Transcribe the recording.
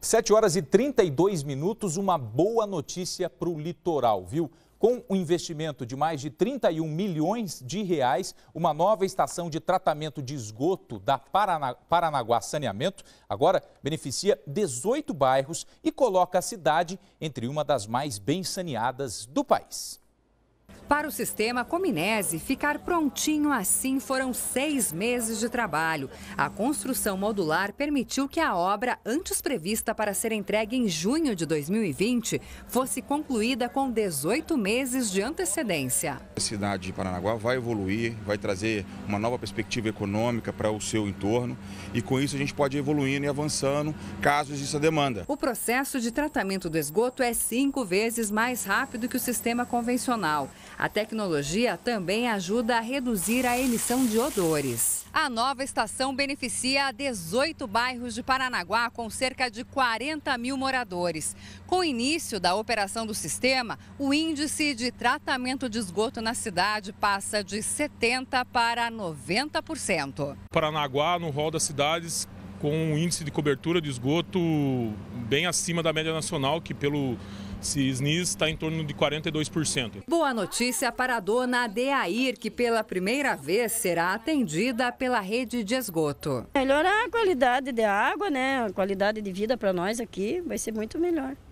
7 horas e 32 minutos, uma boa notícia para o litoral, viu? Com um investimento de mais de 31 milhões de reais, uma nova estação de tratamento de esgoto da Paranaguá Saneamento agora beneficia 18 bairros e coloca a cidade entre uma das mais bem saneadas do país. Para o sistema Cominese ficar prontinho assim foram seis meses de trabalho. A construção modular permitiu que a obra, antes prevista para ser entregue em junho de 2020, fosse concluída com 18 meses de antecedência. A cidade de Paranaguá vai evoluir, vai trazer uma nova perspectiva econômica para o seu entorno e com isso a gente pode ir evoluindo e avançando caso exista demanda. O processo de tratamento do esgoto é cinco vezes mais rápido que o sistema convencional. A tecnologia também ajuda a reduzir a emissão de odores. A nova estação beneficia 18 bairros de Paranaguá com cerca de 40 mil moradores. Com o início da operação do sistema, o índice de tratamento de esgoto na cidade passa de 70% para 90%. Paranaguá, no rol das cidades, com um índice de cobertura de esgoto bem acima da média nacional, que pelo esse SNIS está em torno de 42%. Boa notícia para a dona Deair, que pela primeira vez será atendida pela rede de esgoto. Melhorar é a qualidade da água, né? A qualidade de vida para nós aqui vai ser muito melhor.